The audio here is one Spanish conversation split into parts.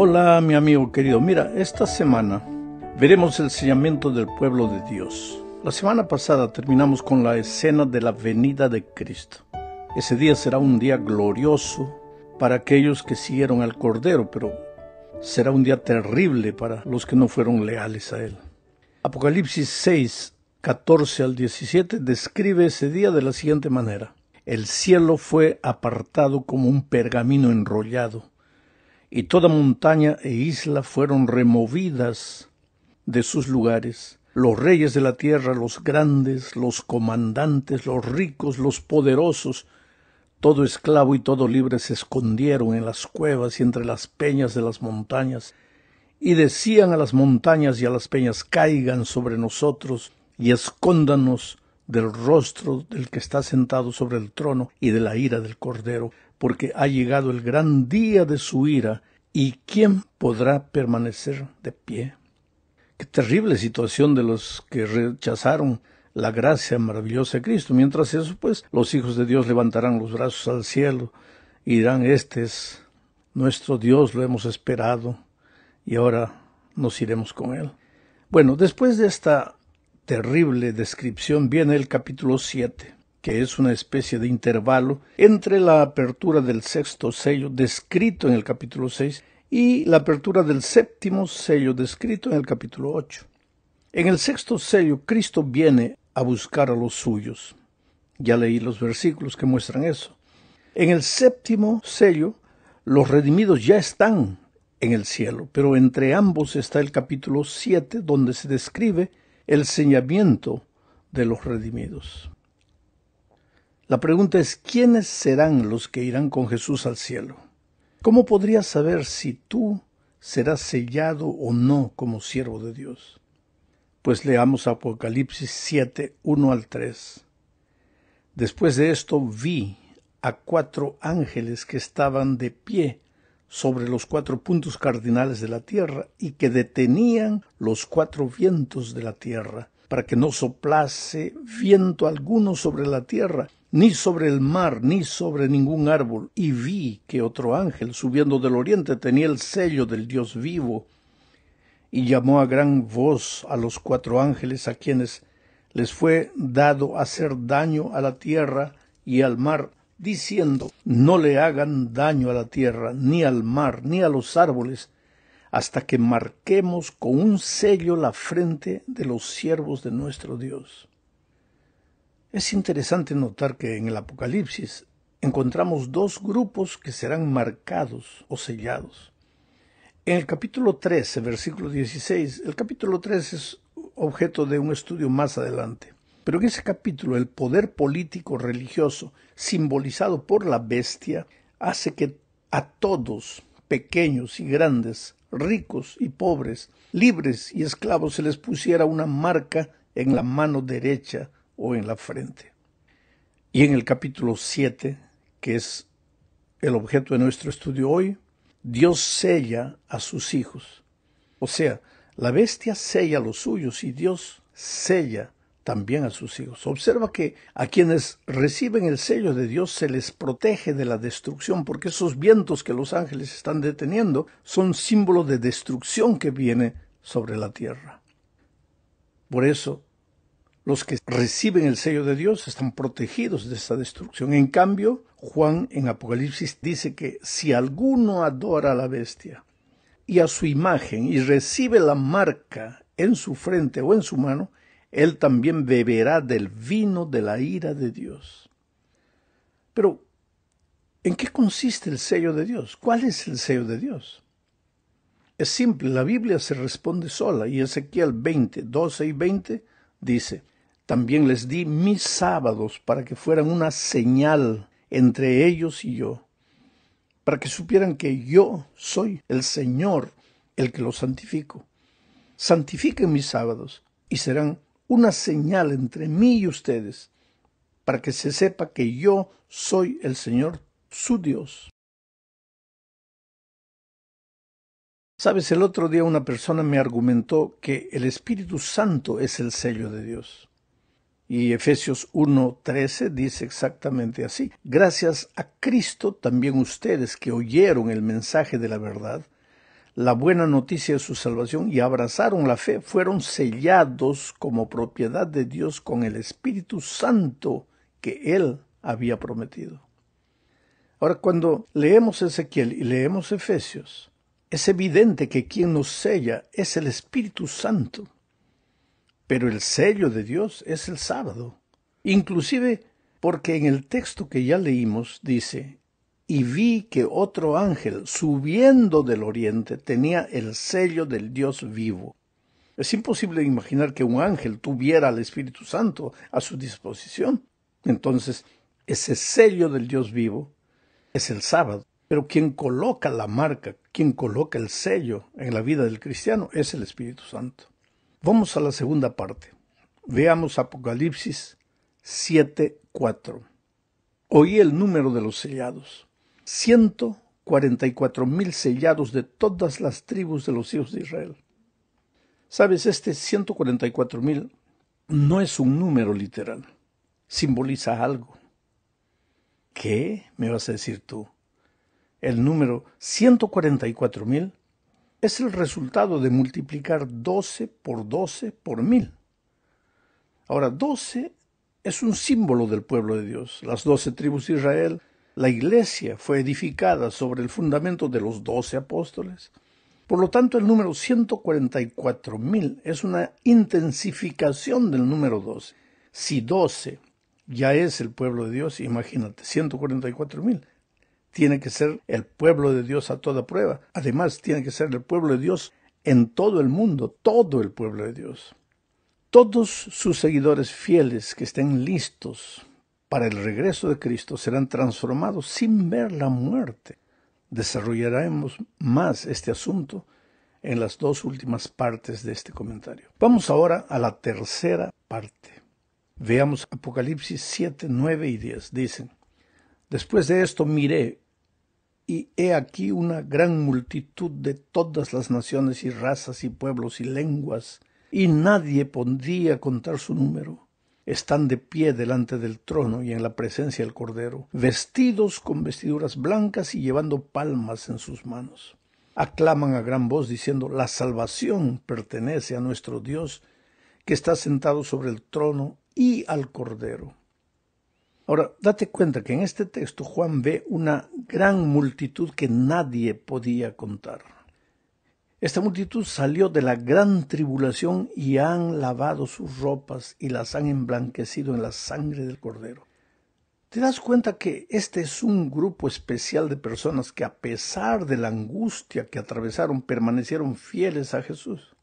Hola mi amigo querido, mira, esta semana veremos el sellamiento del pueblo de Dios. La semana pasada terminamos con la escena de la venida de Cristo. Ese día será un día glorioso para aquellos que siguieron al Cordero, pero será un día terrible para los que no fueron leales a Él. Apocalipsis 6, 14 al 17 describe ese día de la siguiente manera. El cielo fue apartado como un pergamino enrollado y toda montaña e isla fueron removidas de sus lugares. Los reyes de la tierra, los grandes, los comandantes, los ricos, los poderosos, todo esclavo y todo libre se escondieron en las cuevas y entre las peñas de las montañas, y decían a las montañas y a las peñas, caigan sobre nosotros y escóndanos del rostro del que está sentado sobre el trono y de la ira del Cordero, porque ha llegado el gran día de su ira, ¿y quién podrá permanecer de pie? Qué terrible situación de los que rechazaron la gracia maravillosa de Cristo. Mientras eso, pues, los hijos de Dios levantarán los brazos al cielo y dirán, este es nuestro Dios, lo hemos esperado y ahora nos iremos con él. Bueno, después de esta terrible descripción viene el capítulo siete que es una especie de intervalo entre la apertura del sexto sello descrito en el capítulo 6 y la apertura del séptimo sello descrito en el capítulo 8. En el sexto sello, Cristo viene a buscar a los suyos. Ya leí los versículos que muestran eso. En el séptimo sello, los redimidos ya están en el cielo, pero entre ambos está el capítulo 7 donde se describe el señamiento de los redimidos. La pregunta es, ¿quiénes serán los que irán con Jesús al cielo? ¿Cómo podrías saber si tú serás sellado o no como siervo de Dios? Pues leamos Apocalipsis 7, 1 al 3. Después de esto vi a cuatro ángeles que estaban de pie sobre los cuatro puntos cardinales de la tierra y que detenían los cuatro vientos de la tierra para que no soplase viento alguno sobre la tierra, ni sobre el mar, ni sobre ningún árbol, y vi que otro ángel subiendo del oriente tenía el sello del Dios vivo, y llamó a gran voz a los cuatro ángeles a quienes les fue dado hacer daño a la tierra y al mar, diciendo, no le hagan daño a la tierra, ni al mar, ni a los árboles, hasta que marquemos con un sello la frente de los siervos de nuestro Dios. Es interesante notar que en el Apocalipsis encontramos dos grupos que serán marcados o sellados. En el capítulo 13, versículo 16, el capítulo 13 es objeto de un estudio más adelante, pero en ese capítulo el poder político religioso simbolizado por la bestia hace que a todos, pequeños y grandes, ricos y pobres, libres y esclavos, se les pusiera una marca en la mano derecha o en la frente. Y en el capítulo 7, que es el objeto de nuestro estudio hoy, Dios sella a sus hijos. O sea, la bestia sella a los suyos y Dios sella también a sus hijos. Observa que a quienes reciben el sello de Dios se les protege de la destrucción, porque esos vientos que los ángeles están deteniendo son símbolo de destrucción que viene sobre la tierra. Por eso, los que reciben el sello de Dios están protegidos de esta destrucción. En cambio, Juan en Apocalipsis dice que si alguno adora a la bestia y a su imagen y recibe la marca en su frente o en su mano, él también beberá del vino de la ira de Dios. Pero, ¿en qué consiste el sello de Dios? ¿Cuál es el sello de Dios? Es simple, la Biblia se responde sola y Ezequiel 20, 12 y 20 dice, también les di mis sábados para que fueran una señal entre ellos y yo, para que supieran que yo soy el Señor, el que los santifico. Santifiquen mis sábados y serán una señal entre mí y ustedes, para que se sepa que yo soy el Señor su Dios. Sabes, el otro día una persona me argumentó que el Espíritu Santo es el sello de Dios. Y Efesios 1:13 dice exactamente así. Gracias a Cristo también ustedes que oyeron el mensaje de la verdad, la buena noticia de su salvación y abrazaron la fe, fueron sellados como propiedad de Dios con el Espíritu Santo que Él había prometido. Ahora, cuando leemos Ezequiel y leemos Efesios, es evidente que quien nos sella es el Espíritu Santo. Pero el sello de Dios es el sábado. Inclusive porque en el texto que ya leímos dice, y vi que otro ángel subiendo del oriente tenía el sello del Dios vivo. Es imposible imaginar que un ángel tuviera al Espíritu Santo a su disposición. Entonces, ese sello del Dios vivo es el sábado. Pero quien coloca la marca, quien coloca el sello en la vida del cristiano es el Espíritu Santo. Vamos a la segunda parte. Veamos Apocalipsis 7:4. Oí el número de los sellados. 144 mil sellados de todas las tribus de los hijos de Israel. Sabes, este 144 mil no es un número literal, simboliza algo. ¿Qué? me vas a decir tú. El número 144 mil es el resultado de multiplicar 12 por 12 por mil. Ahora, 12 es un símbolo del pueblo de Dios. Las 12 tribus de Israel, la iglesia fue edificada sobre el fundamento de los 12 apóstoles. Por lo tanto, el número 144.000 es una intensificación del número 12. Si 12 ya es el pueblo de Dios, imagínate, 144.000 tiene que ser el pueblo de Dios a toda prueba. Además, tiene que ser el pueblo de Dios en todo el mundo, todo el pueblo de Dios. Todos sus seguidores fieles que estén listos para el regreso de Cristo serán transformados sin ver la muerte. Desarrollaremos más este asunto en las dos últimas partes de este comentario. Vamos ahora a la tercera parte. Veamos Apocalipsis 7, 9 y 10. Dicen, después de esto miré y he aquí una gran multitud de todas las naciones y razas y pueblos y lenguas, y nadie podía contar su número. Están de pie delante del trono y en la presencia del Cordero, vestidos con vestiduras blancas y llevando palmas en sus manos. Aclaman a gran voz diciendo, la salvación pertenece a nuestro Dios, que está sentado sobre el trono y al Cordero. Ahora, date cuenta que en este texto Juan ve una gran multitud que nadie podía contar. Esta multitud salió de la gran tribulación y han lavado sus ropas y las han emblanquecido en la sangre del cordero. ¿Te das cuenta que este es un grupo especial de personas que a pesar de la angustia que atravesaron permanecieron fieles a Jesús?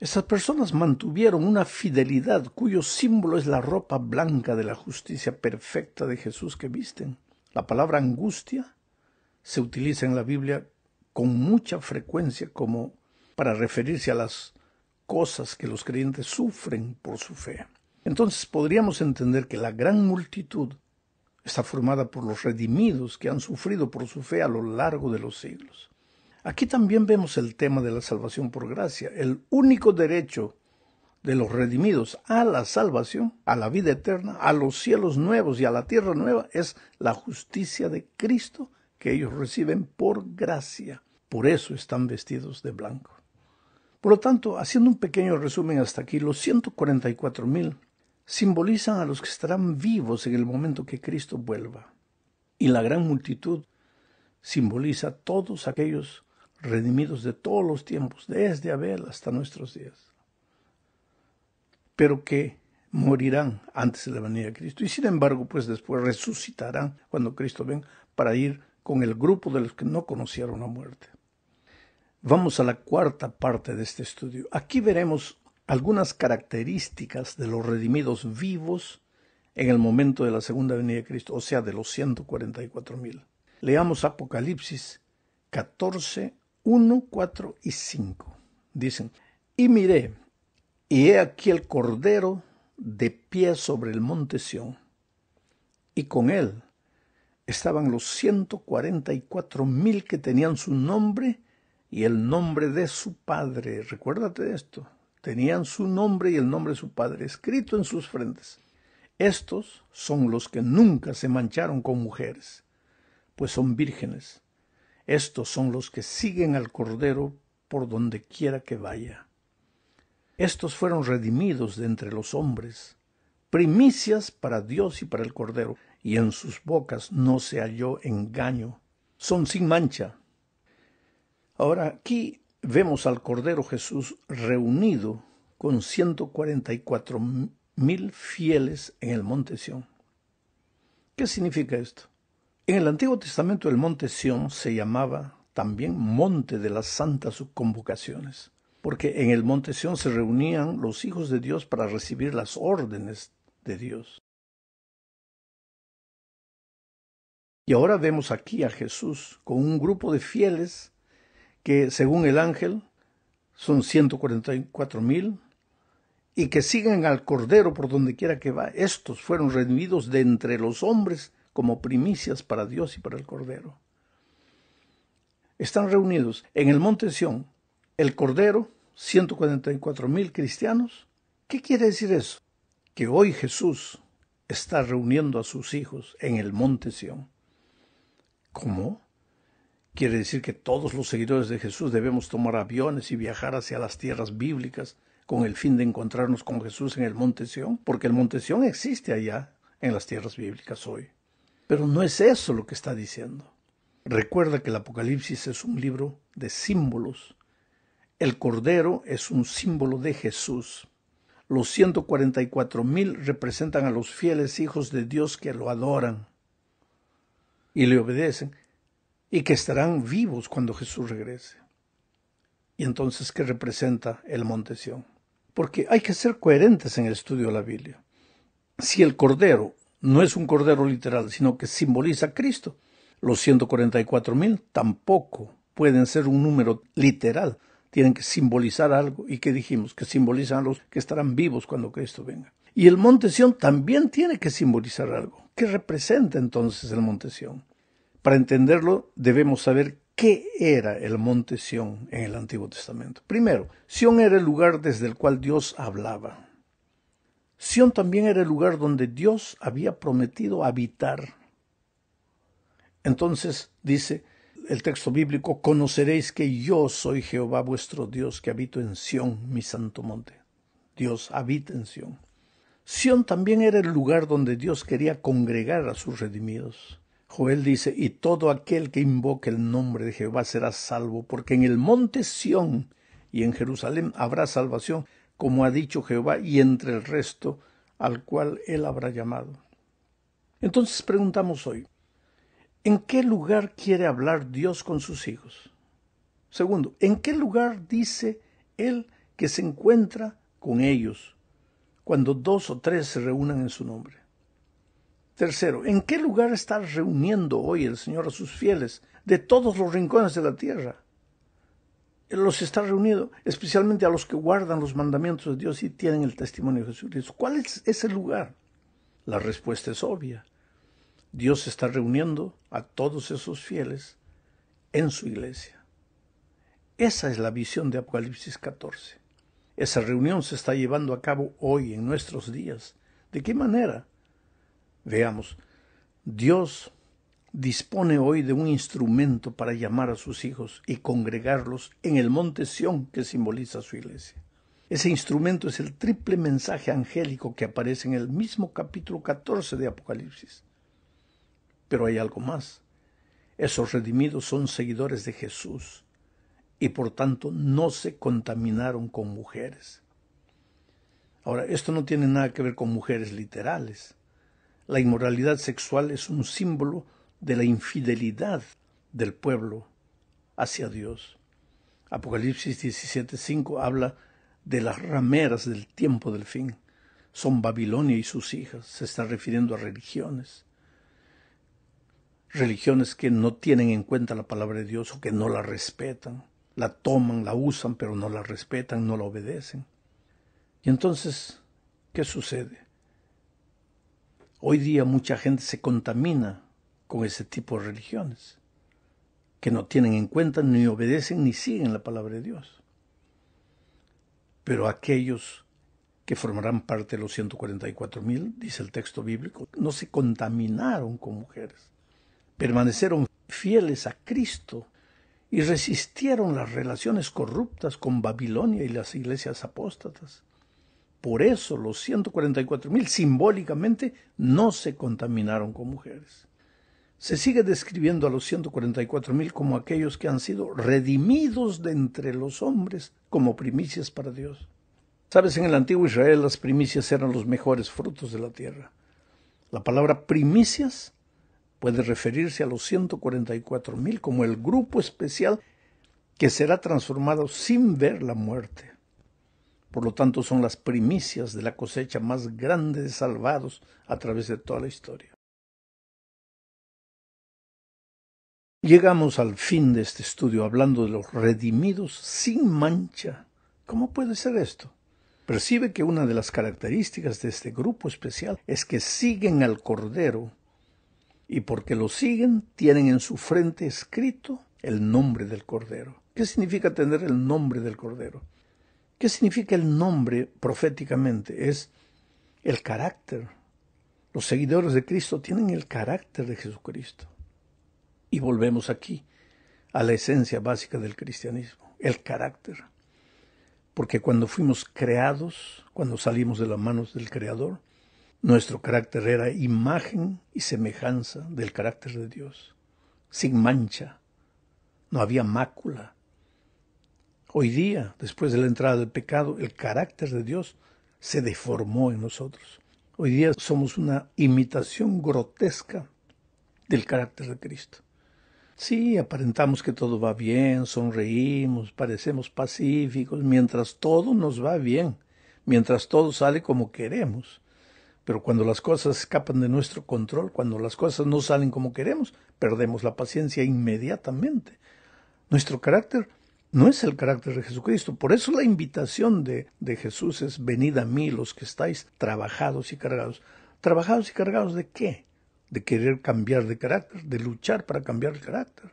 Esas personas mantuvieron una fidelidad cuyo símbolo es la ropa blanca de la justicia perfecta de Jesús que visten. La palabra angustia se utiliza en la Biblia con mucha frecuencia como para referirse a las cosas que los creyentes sufren por su fe. Entonces podríamos entender que la gran multitud está formada por los redimidos que han sufrido por su fe a lo largo de los siglos. Aquí también vemos el tema de la salvación por gracia, el único derecho de los redimidos a la salvación, a la vida eterna, a los cielos nuevos y a la tierra nueva, es la justicia de Cristo que ellos reciben por gracia. Por eso están vestidos de blanco. Por lo tanto, haciendo un pequeño resumen hasta aquí, los 144,000 mil simbolizan a los que estarán vivos en el momento que Cristo vuelva. Y la gran multitud simboliza a todos aquellos redimidos de todos los tiempos, desde Abel hasta nuestros días, pero que morirán antes de la venida de Cristo y sin embargo pues después resucitarán cuando Cristo venga para ir con el grupo de los que no conocieron la muerte. Vamos a la cuarta parte de este estudio. Aquí veremos algunas características de los redimidos vivos en el momento de la segunda venida de Cristo, o sea, de los 144.000. Leamos Apocalipsis 14 1, 4 y 5. Dicen, y miré, y he aquí el Cordero de pie sobre el monte Sión, y con él estaban los cuatro mil que tenían su nombre y el nombre de su padre. Recuérdate esto. Tenían su nombre y el nombre de su padre escrito en sus frentes. Estos son los que nunca se mancharon con mujeres, pues son vírgenes. Estos son los que siguen al Cordero por donde quiera que vaya. Estos fueron redimidos de entre los hombres, primicias para Dios y para el Cordero, y en sus bocas no se halló engaño. Son sin mancha. Ahora aquí vemos al Cordero Jesús reunido con cuatro mil fieles en el monte Sión. ¿Qué significa esto? En el Antiguo Testamento el monte Sión se llamaba también monte de las santas convocaciones, porque en el monte Sión se reunían los hijos de Dios para recibir las órdenes de Dios. Y ahora vemos aquí a Jesús con un grupo de fieles que, según el ángel, son 144 mil y que siguen al Cordero por donde quiera que va. Estos fueron redimidos de entre los hombres como primicias para Dios y para el Cordero. Están reunidos en el monte Sión el Cordero, 144 mil cristianos. ¿Qué quiere decir eso? Que hoy Jesús está reuniendo a sus hijos en el monte Sión. ¿Cómo? Quiere decir que todos los seguidores de Jesús debemos tomar aviones y viajar hacia las tierras bíblicas con el fin de encontrarnos con Jesús en el monte Sión, porque el monte Sión existe allá en las tierras bíblicas hoy. Pero no es eso lo que está diciendo. Recuerda que el Apocalipsis es un libro de símbolos. El Cordero es un símbolo de Jesús. Los 144 mil representan a los fieles hijos de Dios que lo adoran y le obedecen y que estarán vivos cuando Jesús regrese. ¿Y entonces qué representa el monte Porque hay que ser coherentes en el estudio de la Biblia. Si el Cordero no es un cordero literal, sino que simboliza a Cristo. Los 144.000 mil tampoco pueden ser un número literal, tienen que simbolizar algo. ¿Y que dijimos? Que simbolizan a los que estarán vivos cuando Cristo venga. Y el monte Sión también tiene que simbolizar algo. ¿Qué representa entonces el monte Sión? Para entenderlo debemos saber qué era el monte Sión en el Antiguo Testamento. Primero, Sión era el lugar desde el cual Dios hablaba. Sión también era el lugar donde Dios había prometido habitar. Entonces dice el texto bíblico, conoceréis que yo soy Jehová vuestro Dios que habito en Sión, mi santo monte. Dios habita en Sión. Sión también era el lugar donde Dios quería congregar a sus redimidos. Joel dice, y todo aquel que invoque el nombre de Jehová será salvo, porque en el monte Sión y en Jerusalén habrá salvación, como ha dicho Jehová, y entre el resto al cual él habrá llamado. Entonces preguntamos hoy, ¿en qué lugar quiere hablar Dios con sus hijos? Segundo, ¿en qué lugar dice Él que se encuentra con ellos cuando dos o tres se reúnan en su nombre? Tercero, ¿en qué lugar está reuniendo hoy el Señor a sus fieles de todos los rincones de la tierra? Eh, los está reunido, especialmente a los que guardan los mandamientos de Dios y tienen el testimonio de Jesucristo. ¿Cuál es ese lugar? La respuesta es obvia. Dios está reuniendo a todos esos fieles en su iglesia. Esa es la visión de Apocalipsis 14. Esa reunión se está llevando a cabo hoy, en nuestros días. ¿De qué manera? Veamos, Dios dispone hoy de un instrumento para llamar a sus hijos y congregarlos en el monte Sión que simboliza su iglesia. Ese instrumento es el triple mensaje angélico que aparece en el mismo capítulo 14 de Apocalipsis. Pero hay algo más. Esos redimidos son seguidores de Jesús y por tanto no se contaminaron con mujeres. Ahora, esto no tiene nada que ver con mujeres literales. La inmoralidad sexual es un símbolo de la infidelidad del pueblo hacia Dios. Apocalipsis 17:5 habla de las rameras del tiempo del fin. Son Babilonia y sus hijas. Se está refiriendo a religiones. Religiones que no tienen en cuenta la palabra de Dios o que no la respetan. La toman, la usan, pero no la respetan, no la obedecen. Y entonces, ¿qué sucede? Hoy día mucha gente se contamina con ese tipo de religiones, que no tienen en cuenta, ni obedecen, ni siguen la palabra de Dios. Pero aquellos que formarán parte de los 144 mil, dice el texto bíblico, no se contaminaron con mujeres, permanecieron fieles a Cristo y resistieron las relaciones corruptas con Babilonia y las iglesias apóstatas. Por eso los 144.000 mil simbólicamente no se contaminaron con mujeres se sigue describiendo a los 144.000 como aquellos que han sido redimidos de entre los hombres como primicias para Dios. Sabes, en el antiguo Israel las primicias eran los mejores frutos de la tierra. La palabra primicias puede referirse a los 144.000 como el grupo especial que será transformado sin ver la muerte. Por lo tanto, son las primicias de la cosecha más grande de salvados a través de toda la historia. Llegamos al fin de este estudio hablando de los redimidos sin mancha. ¿Cómo puede ser esto? Percibe que una de las características de este grupo especial es que siguen al Cordero y porque lo siguen tienen en su frente escrito el nombre del Cordero. ¿Qué significa tener el nombre del Cordero? ¿Qué significa el nombre proféticamente? Es el carácter. Los seguidores de Cristo tienen el carácter de Jesucristo. Y volvemos aquí a la esencia básica del cristianismo, el carácter. Porque cuando fuimos creados, cuando salimos de las manos del Creador, nuestro carácter era imagen y semejanza del carácter de Dios, sin mancha, no había mácula. Hoy día, después de la entrada del pecado, el carácter de Dios se deformó en nosotros. Hoy día somos una imitación grotesca del carácter de Cristo. Sí, aparentamos que todo va bien, sonreímos, parecemos pacíficos, mientras todo nos va bien, mientras todo sale como queremos. Pero cuando las cosas escapan de nuestro control, cuando las cosas no salen como queremos, perdemos la paciencia inmediatamente. Nuestro carácter no es el carácter de Jesucristo. Por eso la invitación de, de Jesús es venid a mí los que estáis trabajados y cargados. ¿Trabajados y cargados de qué? de querer cambiar de carácter, de luchar para cambiar de carácter.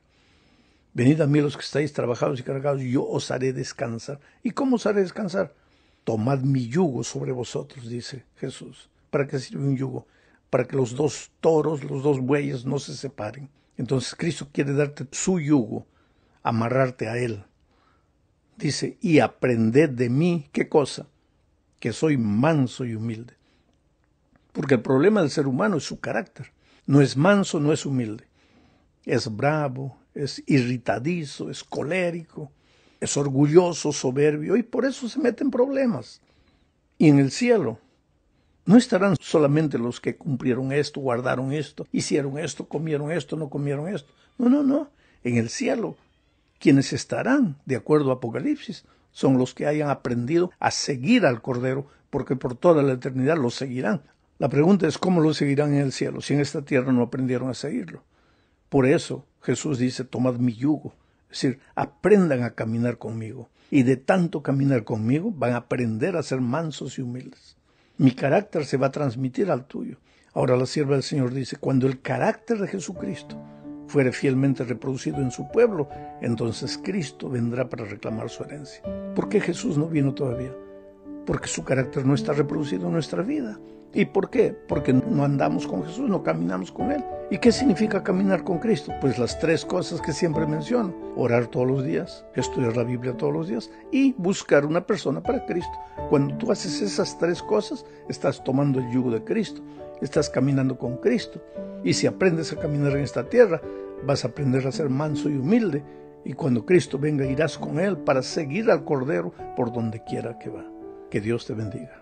Venid a mí los que estáis trabajados y cargados, yo os haré descansar. ¿Y cómo os haré descansar? Tomad mi yugo sobre vosotros, dice Jesús. ¿Para qué sirve un yugo? Para que los dos toros, los dos bueyes no se separen. Entonces Cristo quiere darte su yugo, amarrarte a Él. Dice, y aprended de mí, ¿qué cosa? Que soy manso y humilde. Porque el problema del ser humano es su carácter. No es manso, no es humilde. Es bravo, es irritadizo, es colérico, es orgulloso, soberbio y por eso se meten problemas. Y en el cielo no estarán solamente los que cumplieron esto, guardaron esto, hicieron esto, comieron esto, no comieron esto. No, no, no. En el cielo, quienes estarán, de acuerdo a Apocalipsis, son los que hayan aprendido a seguir al Cordero, porque por toda la eternidad lo seguirán, la pregunta es cómo lo seguirán en el cielo si en esta tierra no aprendieron a seguirlo. Por eso Jesús dice, tomad mi yugo, es decir, aprendan a caminar conmigo. Y de tanto caminar conmigo van a aprender a ser mansos y humildes. Mi carácter se va a transmitir al tuyo. Ahora la sierva del Señor dice, cuando el carácter de Jesucristo fuere fielmente reproducido en su pueblo, entonces Cristo vendrá para reclamar su herencia. ¿Por qué Jesús no vino todavía? Porque su carácter no está reproducido en nuestra vida. ¿Y por qué? Porque no andamos con Jesús, no caminamos con Él. ¿Y qué significa caminar con Cristo? Pues las tres cosas que siempre menciono. Orar todos los días, estudiar la Biblia todos los días y buscar una persona para Cristo. Cuando tú haces esas tres cosas, estás tomando el yugo de Cristo, estás caminando con Cristo. Y si aprendes a caminar en esta tierra, vas a aprender a ser manso y humilde. Y cuando Cristo venga, irás con Él para seguir al Cordero por donde quiera que va. Que Dios te bendiga.